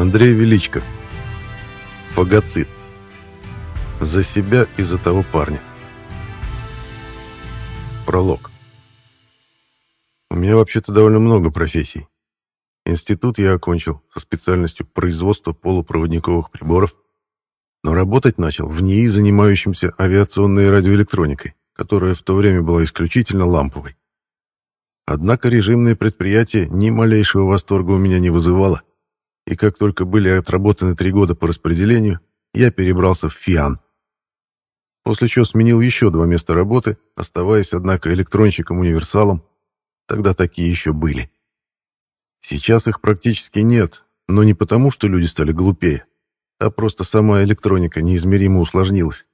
Андрей Величко. Фагоцит. За себя и за того парня. Пролог. У меня вообще-то довольно много профессий. Институт я окончил со специальностью производства полупроводниковых приборов, но работать начал в НИИ, занимающимся авиационной радиоэлектроникой, которая в то время была исключительно ламповой. Однако режимное предприятие ни малейшего восторга у меня не вызывало и как только были отработаны три года по распределению, я перебрался в ФИАН. После чего сменил еще два места работы, оставаясь, однако, электронщиком-универсалом. Тогда такие еще были. Сейчас их практически нет, но не потому, что люди стали глупее, а просто сама электроника неизмеримо усложнилась.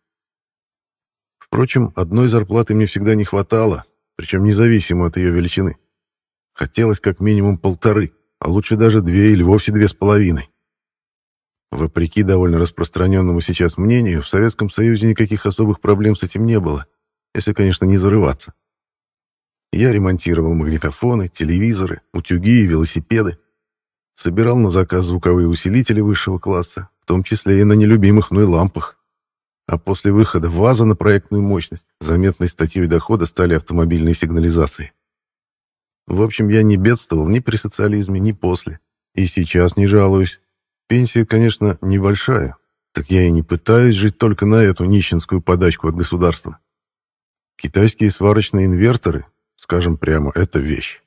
Впрочем, одной зарплаты мне всегда не хватало, причем независимо от ее величины. Хотелось как минимум полторы – а лучше даже две или вовсе две с половиной. Вопреки довольно распространенному сейчас мнению, в Советском Союзе никаких особых проблем с этим не было, если, конечно, не зарываться. Я ремонтировал магнитофоны, телевизоры, утюги и велосипеды. Собирал на заказ звуковые усилители высшего класса, в том числе и на нелюбимых мной лампах. А после выхода ВАЗа на проектную мощность заметной статьей дохода стали автомобильные сигнализации. В общем, я не бедствовал ни при социализме, ни после. И сейчас не жалуюсь. Пенсия, конечно, небольшая. Так я и не пытаюсь жить только на эту нищенскую подачку от государства. Китайские сварочные инверторы, скажем прямо, это вещь.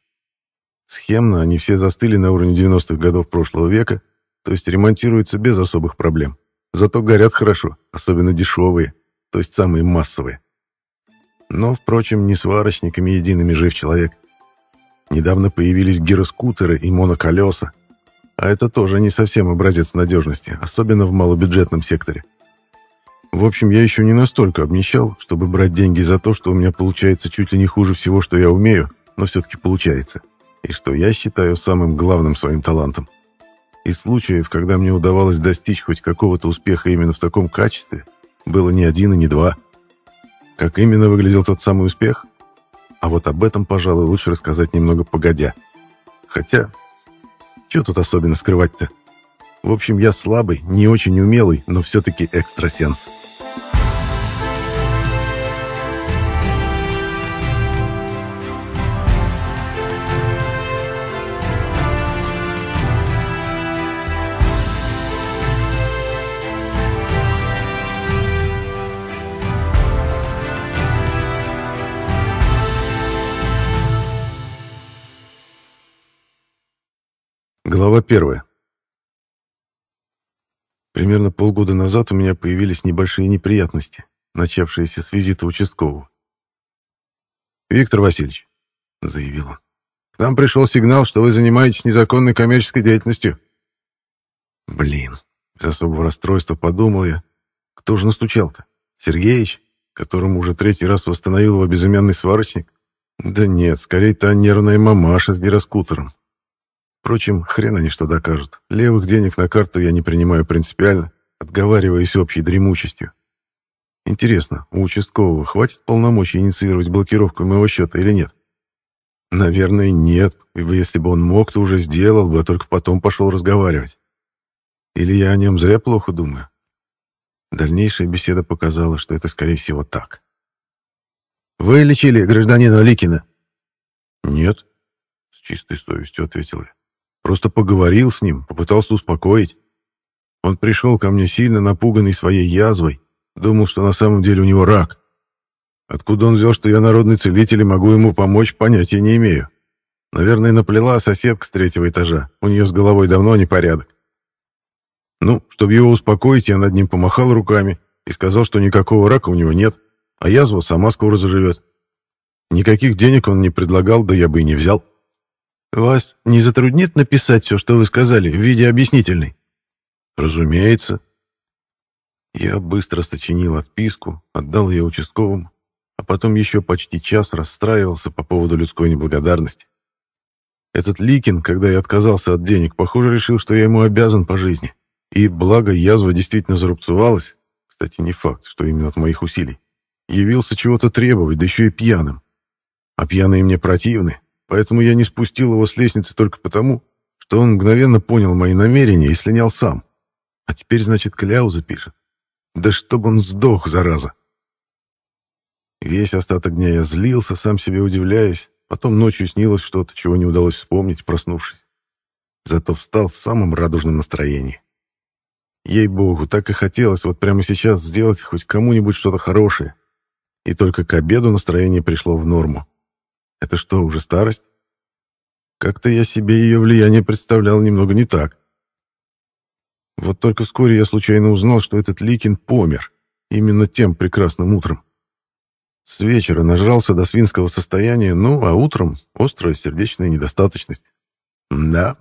Схемно они все застыли на уровне 90-х годов прошлого века, то есть ремонтируются без особых проблем. Зато горят хорошо, особенно дешевые, то есть самые массовые. Но, впрочем, не сварочниками едиными жив человек. Недавно появились гироскутеры и моноколеса. А это тоже не совсем образец надежности, особенно в малобюджетном секторе. В общем, я еще не настолько обнищал, чтобы брать деньги за то, что у меня получается чуть ли не хуже всего, что я умею, но все-таки получается. И что я считаю самым главным своим талантом. И случаев, когда мне удавалось достичь хоть какого-то успеха именно в таком качестве, было не один и не два. Как именно выглядел тот самый успех? А вот об этом, пожалуй, лучше рассказать немного погодя. Хотя, что тут особенно скрывать-то? В общем, я слабый, не очень умелый, но все-таки экстрасенс. Глава первая. Примерно полгода назад у меня появились небольшие неприятности, начавшиеся с визита участкового. «Виктор Васильевич», — заявил он, — «к нам пришел сигнал, что вы занимаетесь незаконной коммерческой деятельностью». «Блин», — без особого расстройства подумал я, — «кто же настучал-то? Сергеич, которому уже третий раз восстановил его безымянный сварочник? Да нет, скорее та нервная мамаша с гироскутером, Впрочем, хрен они что докажут. Левых денег на карту я не принимаю принципиально, отговариваясь общей дремучестью. Интересно, у участкового хватит полномочий инициировать блокировку моего счета или нет? Наверное, нет, если бы он мог, то уже сделал бы, а только потом пошел разговаривать. Или я о нем зря плохо думаю? Дальнейшая беседа показала, что это, скорее всего, так. «Вы лечили гражданина Ликина?» «Нет», — с чистой совестью ответил я. Просто поговорил с ним, попытался успокоить. Он пришел ко мне сильно напуганный своей язвой, думал, что на самом деле у него рак. Откуда он взял, что я народный целитель и могу ему помочь, понятия не имею. Наверное, наплела соседка с третьего этажа, у нее с головой давно непорядок. Ну, чтобы его успокоить, я над ним помахал руками и сказал, что никакого рака у него нет, а язва сама скоро заживет. Никаких денег он не предлагал, да я бы и не взял. Вас не затруднит написать все, что вы сказали, в виде объяснительной? Разумеется. Я быстро сочинил отписку, отдал ее участковому, а потом еще почти час расстраивался по поводу людской неблагодарности. Этот Ликин, когда я отказался от денег, похоже, решил, что я ему обязан по жизни. И благо язва действительно зарубцевалась, кстати, не факт, что именно от моих усилий, явился чего-то требовать, да еще и пьяным. А пьяные мне противны, поэтому я не спустил его с лестницы только потому, что он мгновенно понял мои намерения и слинял сам. А теперь, значит, кляуза пишет. Да чтоб он сдох, зараза! Весь остаток дня я злился, сам себе удивляясь. Потом ночью снилось что-то, чего не удалось вспомнить, проснувшись. Зато встал в самом радужном настроении. Ей-богу, так и хотелось вот прямо сейчас сделать хоть кому-нибудь что-то хорошее. И только к обеду настроение пришло в норму. Это что, уже старость? Как-то я себе ее влияние представлял немного не так. Вот только вскоре я случайно узнал, что этот Ликин помер. Именно тем прекрасным утром. С вечера нажрался до свинского состояния, ну, а утром острая сердечная недостаточность. Да.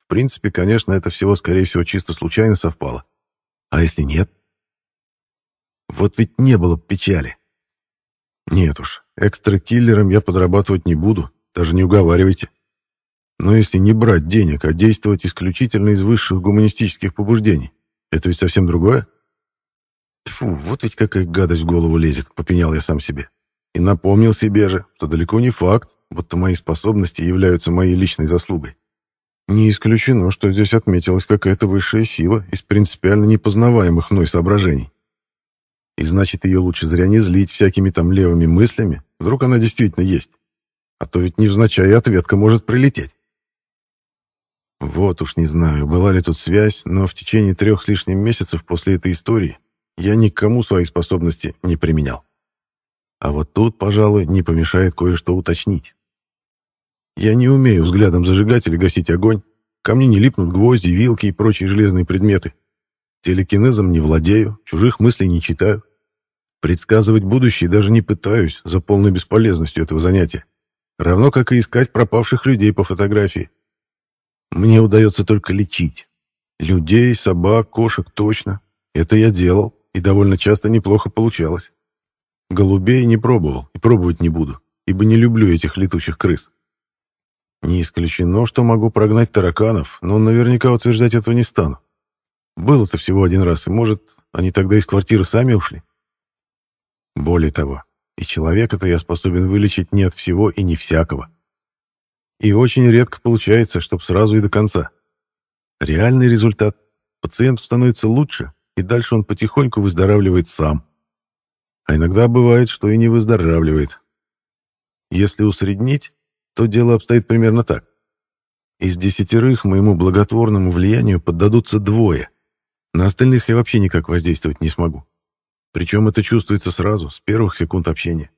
В принципе, конечно, это всего, скорее всего, чисто случайно совпало. А если нет? Вот ведь не было печали. Нет уж, экстракиллером я подрабатывать не буду, даже не уговаривайте. Но если не брать денег, а действовать исключительно из высших гуманистических побуждений, это ведь совсем другое? Тьфу, вот ведь какая гадость в голову лезет, попенял я сам себе. И напомнил себе же, что далеко не факт, будто мои способности являются моей личной заслугой. Не исключено, что здесь отметилась какая-то высшая сила из принципиально непознаваемых мной соображений. И значит, ее лучше зря не злить всякими там левыми мыслями. Вдруг она действительно есть. А то ведь невзначай ответка может прилететь. Вот уж не знаю, была ли тут связь, но в течение трех с лишним месяцев после этой истории я никому свои способности не применял. А вот тут, пожалуй, не помешает кое-что уточнить. Я не умею взглядом зажигать или гасить огонь. Ко мне не липнут гвозди, вилки и прочие железные предметы. Телекинезом не владею, чужих мыслей не читаю. Предсказывать будущее даже не пытаюсь, за полной бесполезностью этого занятия. Равно как и искать пропавших людей по фотографии. Мне удается только лечить. Людей, собак, кошек точно. Это я делал, и довольно часто неплохо получалось. Голубей не пробовал и пробовать не буду, ибо не люблю этих летучих крыс. Не исключено, что могу прогнать тараканов, но наверняка утверждать этого не стану. Было-то всего один раз, и, может, они тогда из квартиры сами ушли. Более того, и человека-то я способен вылечить не от всего и не всякого. И очень редко получается, чтоб сразу и до конца. Реальный результат – пациенту становится лучше, и дальше он потихоньку выздоравливает сам. А иногда бывает, что и не выздоравливает. Если усреднить, то дело обстоит примерно так. Из десятерых моему благотворному влиянию поддадутся двое. На остальных я вообще никак воздействовать не смогу. Причем это чувствуется сразу, с первых секунд общения.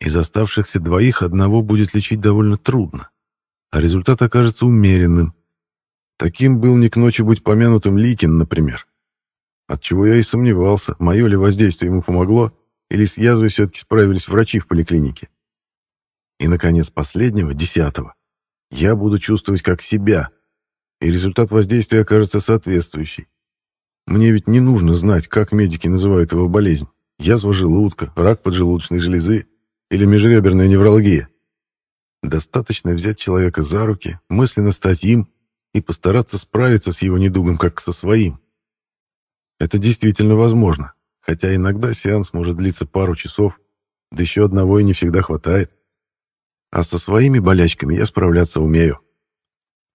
Из оставшихся двоих одного будет лечить довольно трудно, а результат окажется умеренным. Таким был не к ночи быть помянутым Ликин, например. Отчего я и сомневался, мое ли воздействие ему помогло, или с язвой все-таки справились врачи в поликлинике. И, наконец, последнего, десятого, я буду чувствовать как себя, и результат воздействия окажется соответствующий. Мне ведь не нужно знать, как медики называют его болезнь. Язва желудка, рак поджелудочной железы или межреберная неврология. Достаточно взять человека за руки, мысленно стать им и постараться справиться с его недугом, как со своим. Это действительно возможно, хотя иногда сеанс может длиться пару часов, да еще одного и не всегда хватает. А со своими болячками я справляться умею.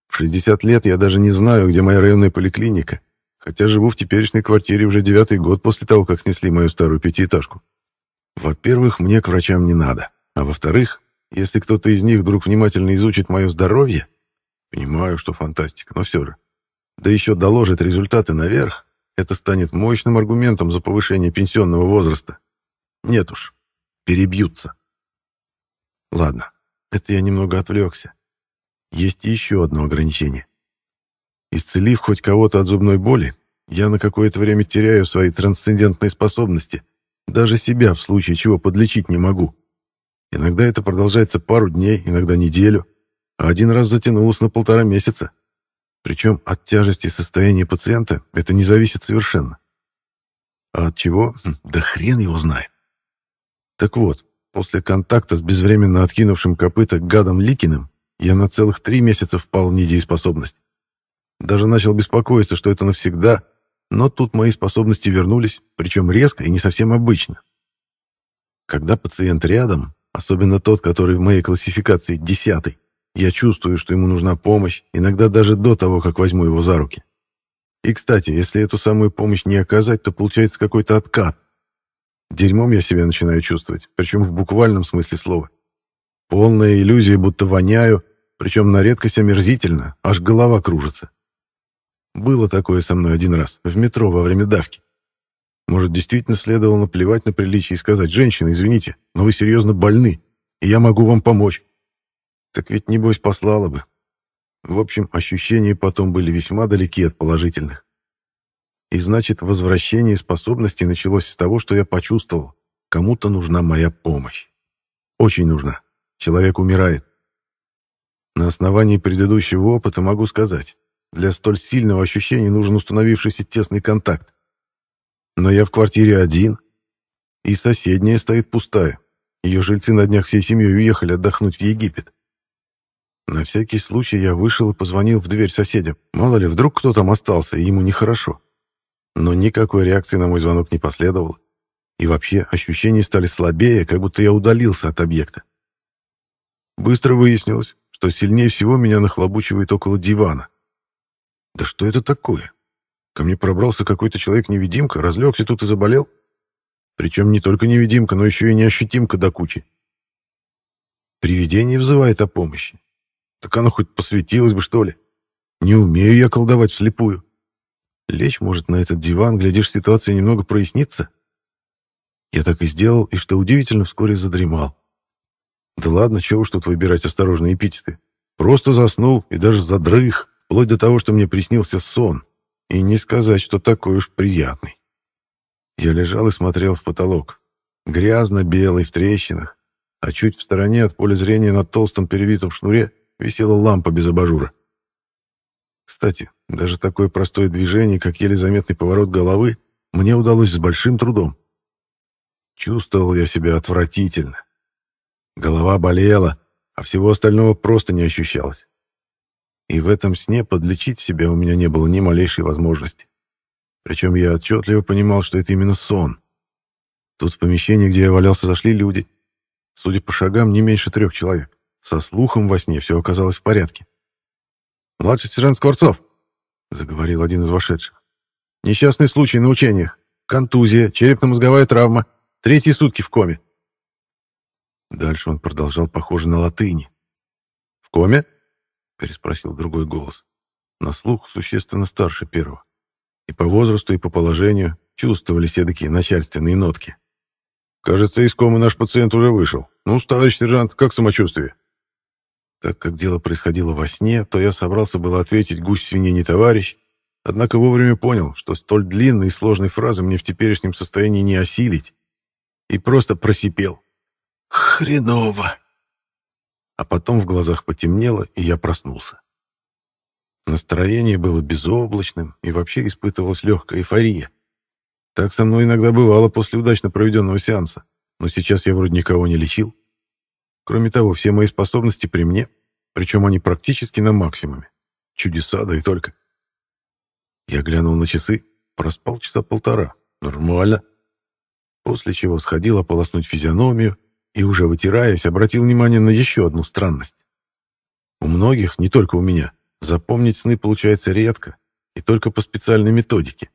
В 60 лет я даже не знаю, где моя районная поликлиника, хотя живу в теперешней квартире уже девятый год после того, как снесли мою старую пятиэтажку. Во-первых, мне к врачам не надо. А во-вторых, если кто-то из них вдруг внимательно изучит мое здоровье, понимаю, что фантастика, но все же, да еще доложит результаты наверх, это станет мощным аргументом за повышение пенсионного возраста. Нет уж, перебьются. Ладно, это я немного отвлекся. Есть еще одно ограничение. Исцелив хоть кого-то от зубной боли, я на какое-то время теряю свои трансцендентные способности. Даже себя в случае чего подлечить не могу. Иногда это продолжается пару дней, иногда неделю, а один раз затянулось на полтора месяца. Причем от тяжести состояния пациента это не зависит совершенно. А от чего? Хм, да хрен его знает. Так вот, после контакта с безвременно откинувшим копыта гадом Ликиным я на целых три месяца впал в недееспособность. Даже начал беспокоиться, что это навсегда, но тут мои способности вернулись, причем резко и не совсем обычно. Когда пациент рядом, особенно тот, который в моей классификации десятый, я чувствую, что ему нужна помощь, иногда даже до того, как возьму его за руки. И, кстати, если эту самую помощь не оказать, то получается какой-то откат. Дерьмом я себя начинаю чувствовать, причем в буквальном смысле слова. Полная иллюзия, будто воняю, причем на редкость омерзительно, аж голова кружится. Было такое со мной один раз, в метро во время давки. Может, действительно следовало наплевать на приличие и сказать, «Женщина, извините, но вы серьезно больны, и я могу вам помочь». Так ведь, небось, послала бы. В общем, ощущения потом были весьма далеки от положительных. И значит, возвращение способностей началось с того, что я почувствовал, кому-то нужна моя помощь. Очень нужна. Человек умирает. На основании предыдущего опыта могу сказать, для столь сильного ощущения нужен установившийся тесный контакт. Но я в квартире один, и соседняя стоит пустая. Ее жильцы на днях всей семьей уехали отдохнуть в Египет. На всякий случай я вышел и позвонил в дверь соседям. Мало ли, вдруг кто там остался, и ему нехорошо. Но никакой реакции на мой звонок не последовало. И вообще, ощущения стали слабее, как будто я удалился от объекта. Быстро выяснилось, что сильнее всего меня нахлобучивает около дивана. Да что это такое? Ко мне пробрался какой-то человек-невидимка, разлегся тут и заболел. Причем не только невидимка, но еще и неощутимка до кучи. Привидение взывает о помощи. Так оно хоть посветилось бы, что ли? Не умею я колдовать вслепую. Лечь, может, на этот диван, глядишь, ситуация немного прояснится. Я так и сделал, и, что удивительно, вскоре задремал. Да ладно, чего уж тут выбирать осторожные эпитеты. Просто заснул и даже задрых вплоть до того, что мне приснился сон, и не сказать, что такой уж приятный. Я лежал и смотрел в потолок, грязно-белый, в трещинах, а чуть в стороне от поля зрения на толстом перевитом шнуре висела лампа без абажура. Кстати, даже такое простое движение, как еле заметный поворот головы, мне удалось с большим трудом. Чувствовал я себя отвратительно. Голова болела, а всего остального просто не ощущалось. И в этом сне подлечить себя у меня не было ни малейшей возможности. Причем я отчетливо понимал, что это именно сон. Тут в помещении, где я валялся, зашли люди. Судя по шагам, не меньше трех человек. Со слухом во сне все оказалось в порядке. «Младший сержант Скворцов!» — заговорил один из вошедших. «Несчастный случай на учениях. Контузия, черепно-мозговая травма. Третьи сутки в коме». Дальше он продолжал, похоже, на латыни. «В коме?» переспросил другой голос. На слух существенно старше первого. И по возрасту, и по положению чувствовались эдакие начальственные нотки. «Кажется, из комы наш пациент уже вышел. Ну, товарищ сержант, как самочувствие?» Так как дело происходило во сне, то я собрался было ответить «гусь свиньи не товарищ», однако вовремя понял, что столь длинной и сложной фразы мне в теперешнем состоянии не осилить, и просто просипел. «Хреново!» а потом в глазах потемнело, и я проснулся. Настроение было безоблачным, и вообще испытывалась легкая эйфория. Так со мной иногда бывало после удачно проведенного сеанса, но сейчас я вроде никого не лечил. Кроме того, все мои способности при мне, причем они практически на максимуме. Чудеса, да и только. Я глянул на часы, проспал часа полтора. Нормально. После чего сходил ополоснуть физиономию, и уже вытираясь, обратил внимание на еще одну странность. У многих, не только у меня, запомнить сны получается редко и только по специальной методике.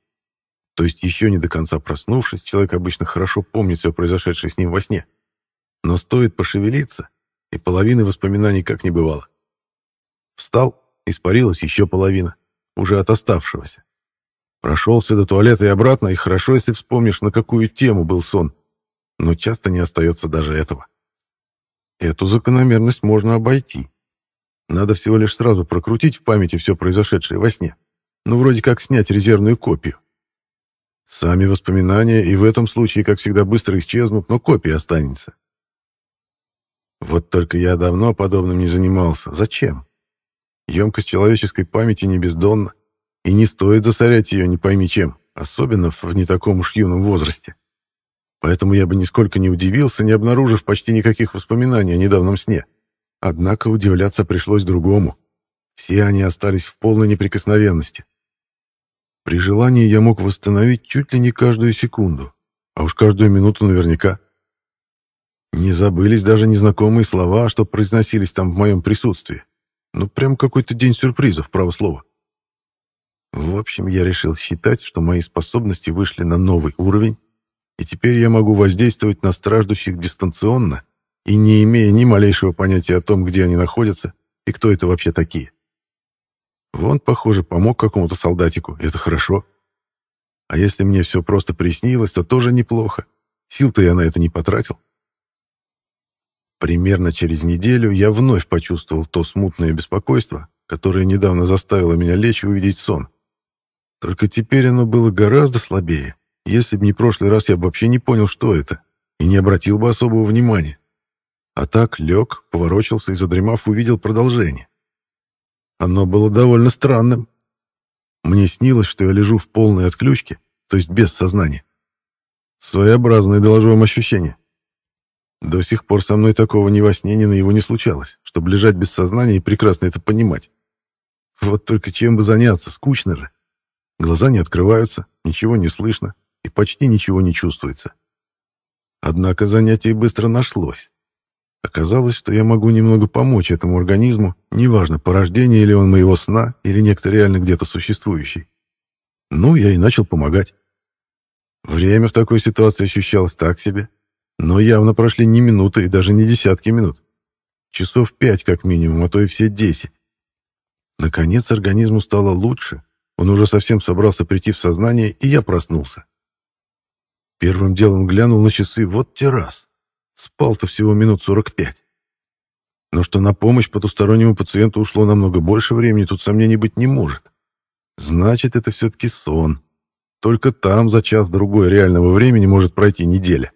То есть еще не до конца проснувшись, человек обычно хорошо помнит все произошедшее с ним во сне. Но стоит пошевелиться, и половины воспоминаний как не бывало. Встал, испарилась еще половина, уже от оставшегося. Прошелся до туалета и обратно, и хорошо, если вспомнишь, на какую тему был сон, но часто не остается даже этого. Эту закономерность можно обойти. Надо всего лишь сразу прокрутить в памяти все произошедшее во сне. Ну, вроде как снять резервную копию. Сами воспоминания и в этом случае, как всегда, быстро исчезнут, но копия останется. Вот только я давно подобным не занимался. Зачем? Емкость человеческой памяти не бездонна, и не стоит засорять ее не пойми чем, особенно в не таком уж юном возрасте. Поэтому я бы нисколько не удивился, не обнаружив почти никаких воспоминаний о недавнем сне. Однако удивляться пришлось другому. Все они остались в полной неприкосновенности. При желании я мог восстановить чуть ли не каждую секунду, а уж каждую минуту наверняка. Не забылись даже незнакомые слова, что произносились там в моем присутствии. Ну, прям какой-то день сюрпризов, право слово. В общем, я решил считать, что мои способности вышли на новый уровень, и теперь я могу воздействовать на страждущих дистанционно и не имея ни малейшего понятия о том, где они находятся и кто это вообще такие. Вон, похоже, помог какому-то солдатику, это хорошо. А если мне все просто приснилось, то тоже неплохо. Сил-то я на это не потратил. Примерно через неделю я вновь почувствовал то смутное беспокойство, которое недавно заставило меня лечь и увидеть сон. Только теперь оно было гораздо слабее если бы не прошлый раз, я бы вообще не понял, что это, и не обратил бы особого внимания. А так лег, поворочился и, задремав, увидел продолжение. Оно было довольно странным. Мне снилось, что я лежу в полной отключке, то есть без сознания. Своеобразное, доложу вам, ощущение. До сих пор со мной такого ни во сне, ни на его не случалось, чтобы лежать без сознания и прекрасно это понимать. Вот только чем бы заняться, скучно же. Глаза не открываются, ничего не слышно, и почти ничего не чувствуется. Однако занятие быстро нашлось. Оказалось, что я могу немного помочь этому организму, неважно, порождение или он моего сна, или некто реально где-то существующий. Ну, я и начал помогать. Время в такой ситуации ощущалось так себе, но явно прошли не минуты и даже не десятки минут. Часов пять как минимум, а то и все десять. Наконец организму стало лучше, он уже совсем собрался прийти в сознание, и я проснулся. Первым делом глянул на часы вот те раз. Спал-то всего минут 45. Но что на помощь потустороннему пациенту ушло намного больше времени, тут сомнений быть не может. Значит, это все-таки сон. Только там за час-другой реального времени может пройти неделя.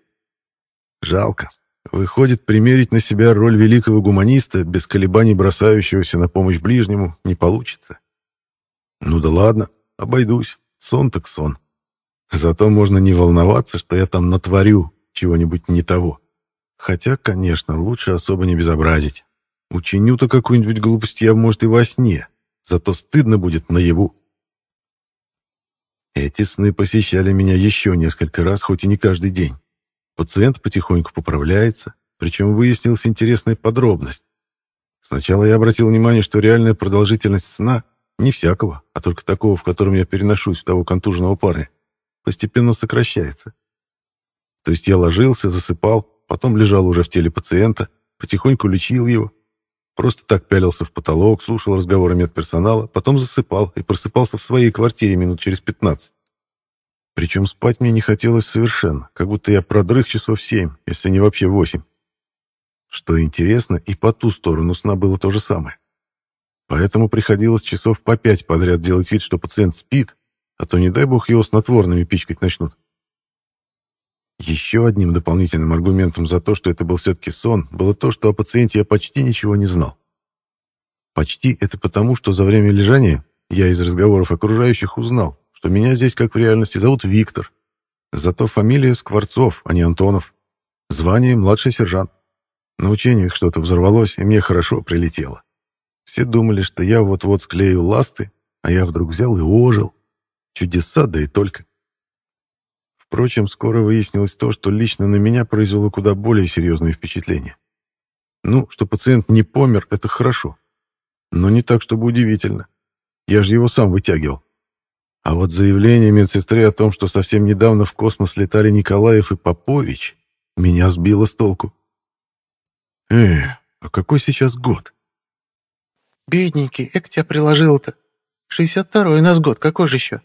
Жалко. Выходит, примерить на себя роль великого гуманиста, без колебаний бросающегося на помощь ближнему, не получится. Ну да ладно, обойдусь. Сон так сон. Зато можно не волноваться, что я там натворю чего-нибудь не того. Хотя, конечно, лучше особо не безобразить. Учиню-то какую-нибудь глупость я, может, и во сне. Зато стыдно будет наяву. Эти сны посещали меня еще несколько раз, хоть и не каждый день. Пациент потихоньку поправляется, причем выяснилась интересная подробность. Сначала я обратил внимание, что реальная продолжительность сна не всякого, а только такого, в котором я переношусь в того контуженного парня, постепенно сокращается. То есть я ложился, засыпал, потом лежал уже в теле пациента, потихоньку лечил его, просто так пялился в потолок, слушал разговоры медперсонала, потом засыпал и просыпался в своей квартире минут через 15. Причем спать мне не хотелось совершенно, как будто я продрых часов 7, если не вообще 8. Что интересно, и по ту сторону сна было то же самое. Поэтому приходилось часов по пять подряд делать вид, что пациент спит, а то, не дай бог, его снотворными пичкать начнут. Еще одним дополнительным аргументом за то, что это был все-таки сон, было то, что о пациенте я почти ничего не знал. Почти это потому, что за время лежания я из разговоров окружающих узнал, что меня здесь, как в реальности, зовут Виктор. Зато фамилия Скворцов, а не Антонов. Звание младший сержант. На учениях что-то взорвалось, и мне хорошо прилетело. Все думали, что я вот-вот склею ласты, а я вдруг взял и ожил. Чудеса, да и только. Впрочем, скоро выяснилось то, что лично на меня произвело куда более серьезное впечатление. Ну, что пациент не помер, это хорошо. Но не так, чтобы удивительно. Я же его сам вытягивал. А вот заявление медсестры о том, что совсем недавно в космос летали Николаев и Попович, меня сбило с толку. Э, а какой сейчас год? Бедненький, эк тебя приложил-то. 62-й у нас год, какой же еще?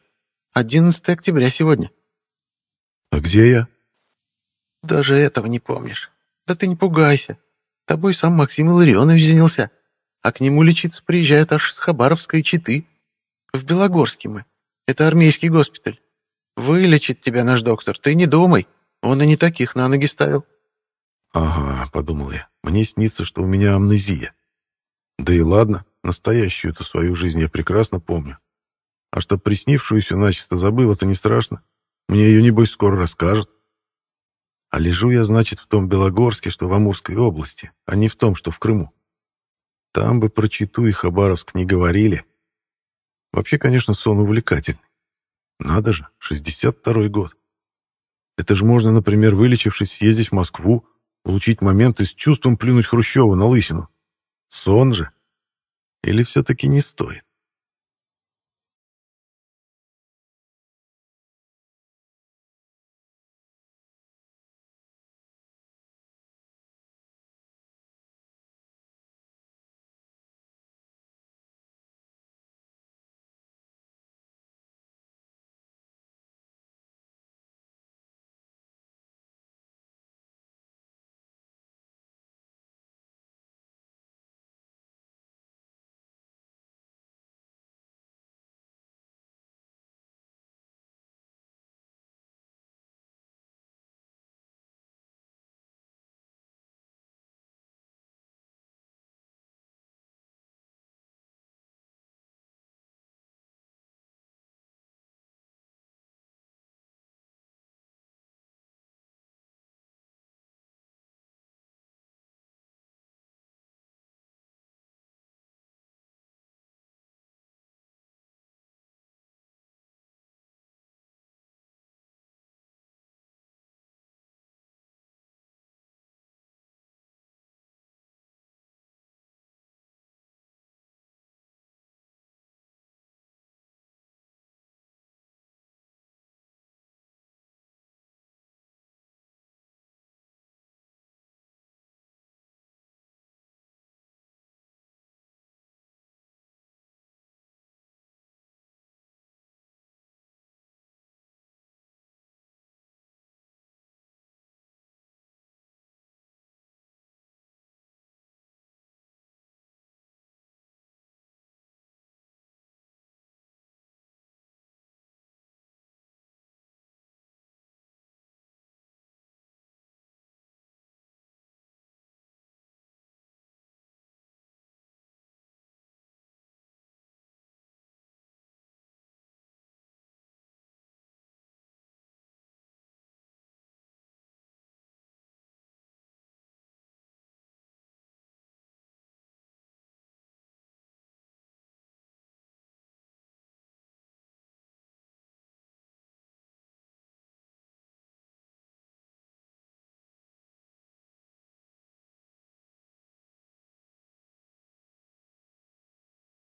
11 октября сегодня». «А где я?» «Даже этого не помнишь. Да ты не пугайся. Тобой сам Максим Илларионович занялся, а к нему лечиться приезжают аж с Хабаровской Читы. В Белогорске мы. Это армейский госпиталь. Вылечит тебя наш доктор, ты не думай. Он и не таких на ноги ставил». «Ага», — подумал я, — «мне снится, что у меня амнезия. Да и ладно, настоящую-то свою жизнь я прекрасно помню. А что приснившуюся начисто забыл, это не страшно. Мне ее, небось, скоро расскажут. А лежу я, значит, в том Белогорске, что в Амурской области, а не в том, что в Крыму. Там бы про Читу и Хабаровск не говорили. Вообще, конечно, сон увлекательный. Надо же, 62-й год. Это же можно, например, вылечившись, съездить в Москву, получить момент и с чувством плюнуть Хрущева на лысину. Сон же. Или все-таки не стоит?